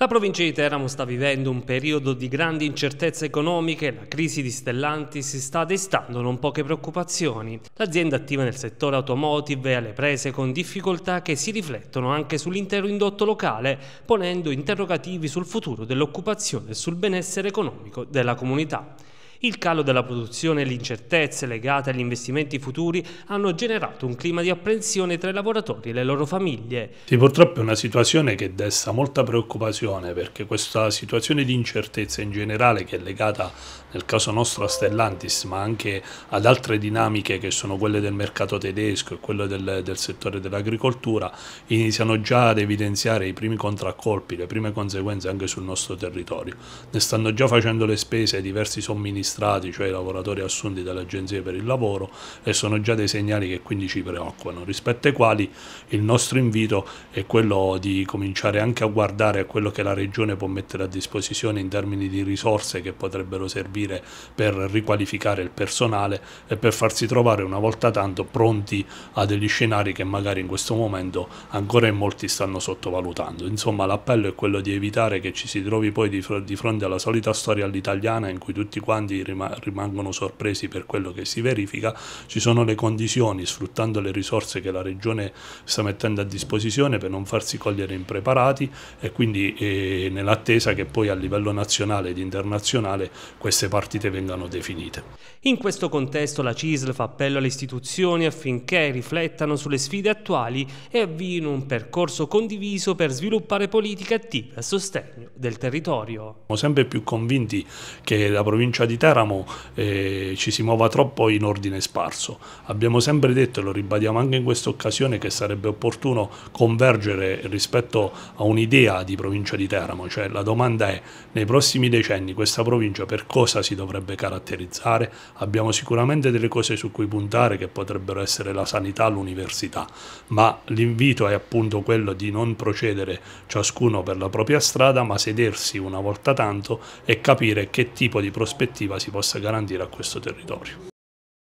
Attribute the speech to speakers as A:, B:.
A: La provincia di Teramo sta vivendo un periodo di grandi incertezze economiche, la crisi di Stellanti si sta destando non poche preoccupazioni. L'azienda attiva nel settore automotive è alle prese con difficoltà che si riflettono anche sull'intero indotto locale, ponendo interrogativi sul futuro dell'occupazione e sul benessere economico della comunità. Il calo della produzione e le incertezze legate agli investimenti futuri hanno generato un clima di apprensione tra i lavoratori e le loro famiglie.
B: Sì, purtroppo è una situazione che desta molta preoccupazione perché questa situazione di incertezza in generale che è legata nel caso nostro a Stellantis ma anche ad altre dinamiche che sono quelle del mercato tedesco e quelle del, del settore dell'agricoltura iniziano già ad evidenziare i primi contraccolpi, le prime conseguenze anche sul nostro territorio. Ne stanno già facendo le spese diversi somministratori somministrati, cioè i lavoratori assunti dalle agenzie per il lavoro e sono già dei segnali che quindi ci preoccupano, rispetto ai quali il nostro invito è quello di cominciare anche a guardare a quello che la Regione può mettere a disposizione in termini di risorse che potrebbero servire per riqualificare il personale e per farsi trovare una volta tanto pronti a degli scenari che magari in questo momento ancora in molti stanno sottovalutando. Insomma l'appello è quello di evitare che ci si trovi poi di, fronte alla solita storia all'italiana in cui tutti quanti rimangono sorpresi per quello che si verifica, ci sono le condizioni, sfruttando le risorse che la Regione sta mettendo a disposizione per non farsi cogliere impreparati e quindi eh, nell'attesa che poi a livello nazionale ed internazionale queste partite
A: vengano definite. In questo contesto la CISL fa appello alle istituzioni affinché riflettano sulle sfide attuali e avviino un percorso condiviso per sviluppare politiche attive a sostegno del territorio.
B: Siamo sempre più convinti che la provincia di Terra Teramo eh, ci si muova troppo in ordine sparso. Abbiamo sempre detto, e lo ribadiamo anche in questa occasione, che sarebbe opportuno convergere rispetto a un'idea di provincia di Teramo, cioè la domanda è nei prossimi decenni questa provincia per cosa si dovrebbe caratterizzare? Abbiamo sicuramente delle cose su cui puntare che potrebbero essere la sanità, l'università, ma l'invito è appunto quello di non procedere ciascuno per la propria strada, ma sedersi una volta tanto e capire che tipo di prospettiva si possa garantire a questo territorio.